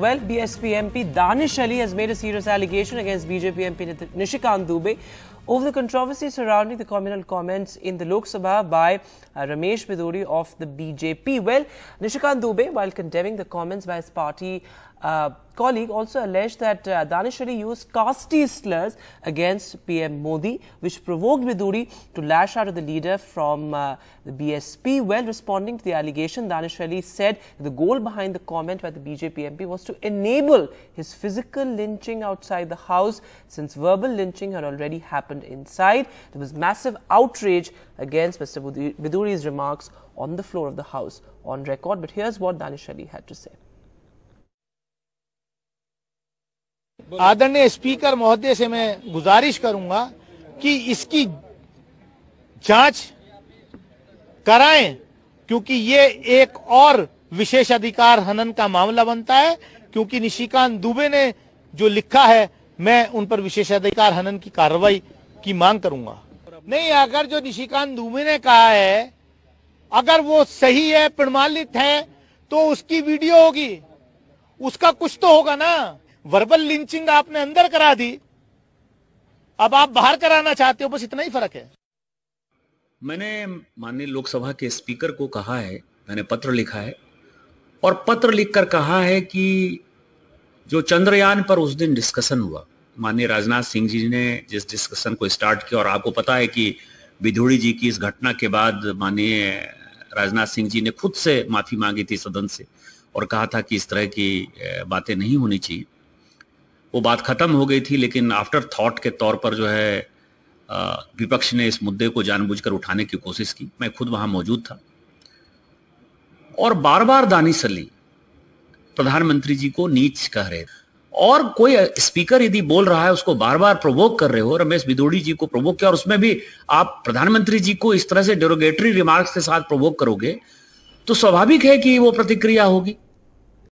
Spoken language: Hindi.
Well, BSP MP Danish Ali has made a serious allegation against BJP MP Nishikant Dubey over the controversy surrounding the communal comments in the Lok Sabha by uh, Ramesh Biduri of the BJP. Well, Nishikant Dubey, while condemning the comments by his party uh, colleague, also alleged that uh, Danishari used caste slurs against PM Modi, which provoked Biduri to lash out at the leader from uh, the BSP. Well, responding to the allegation, Danishari said the goal behind the comment by the BJP MP was to enable his physical lynching outside the house, since verbal lynching had already happened happened inside. There was massive outrage against Mr. Biduri's remarks on the floor of the House on record. But here's what Danish Ali had to say. आदरणीय स्पीकर महोदय से मैं गुजारिश करूंगा कि इसकी जांच कराएं क्योंकि ये एक और विशेष अधिकार हनन का मामला बनता है क्योंकि निशिकांत दुबे ने जो लिखा है मैं उन पर विशेष अधिकार हनन की कार्रवाई की मांग करूंगा नहीं अगर जो निशिकांत दुबे ने कहा है अगर वो सही है प्रमाणित है तो उसकी वीडियो होगी उसका कुछ तो होगा ना वर्बल लिंचिंग आपने अंदर करा दी अब आप बाहर कराना चाहते हो बस इतना ही फर्क है मैंने माननीय लोकसभा के स्पीकर को कहा है मैंने पत्र लिखा है और पत्र लिखकर कहा है कि जो चंद्रयान पर उस दिन डिस्कशन हुआ माननीय राजनाथ सिंह जी ने जिस डिस्कशन को स्टार्ट किया और आपको पता है कि विधोड़ी जी की इस घटना के बाद माननीय राजनाथ सिंह जी ने खुद से माफी मांगी थी सदन से और कहा था कि इस तरह की बातें नहीं होनी चाहिए वो बात खत्म हो गई थी लेकिन आफ्टर थॉट के तौर पर जो है विपक्ष ने इस मुद्दे को जानबूझकर उठाने की कोशिश की मैं खुद वहां मौजूद था और बार बार दानिश अली प्रधानमंत्री जी को नीच कह रहे थे और कोई स्पीकर यदि बोल रहा है उसको बार बार प्रोवोक कर रहे हो रमेश बिदोड़ी जी को प्रोवोक किया और उसमें भी आप प्रधानमंत्री जी को इस तरह से डेरोगेटरी रिमार्क्स के साथ प्रोवोक करोगे तो स्वाभाविक है कि वो प्रतिक्रिया होगी